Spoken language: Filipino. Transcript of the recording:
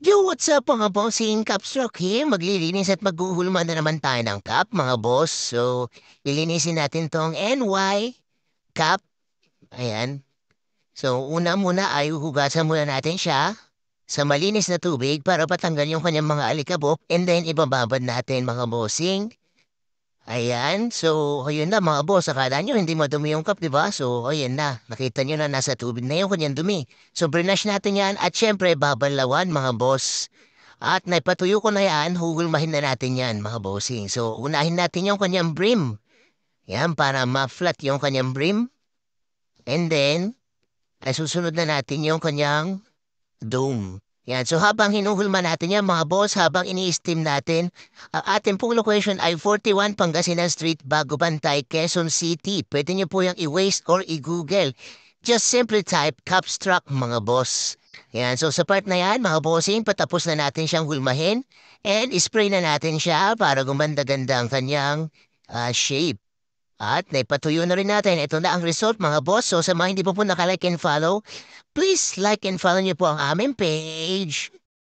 Yo, what's up mga boss? In Cup Rock here. Maglilinis at maghuhulma na naman tayo ng cup mga boss. So, lilinisin natin tong NY cup. Ayan. So, una muna ay hugasan muna natin siya sa malinis na tubig para patanggal yung kanyang mga alikabok and then ibababad natin mga bossing Ayan, so ayun na mga boss, akala nyo hindi madumi yung cup, di ba? So ayun na, nakita nyo na nasa tubig na yung kanyang dumi. So brunash natin yan at syempre babalawan mga boss. At naipatuyo ko na yan, hugulmahin na natin yan mga bossing. So unahin natin yung kanyang brim. Yan, para ma-flat yung kanyang brim. And then, ay susunod na natin yung kanyang dome. Yan, so habang hinuhulma natin yan mga boss, habang ini-steam natin, ang uh, ating pong location ay 41 Pangasinan Street, Bagubantay, Quezon City. Pwede nyo po yung i-waste or i-google. Just simply type Caps Truck mga boss. Yan, so sa part na yan mga bossing, patapos na natin siyang hulmahin and spray na natin siya para gumanda-ganda ang kanyang uh, shape. At naipatuyo na rin natin, ito na ang result mga boss. So sa mga hindi po po nakalike and follow, please like and follow niyo po ang aming page.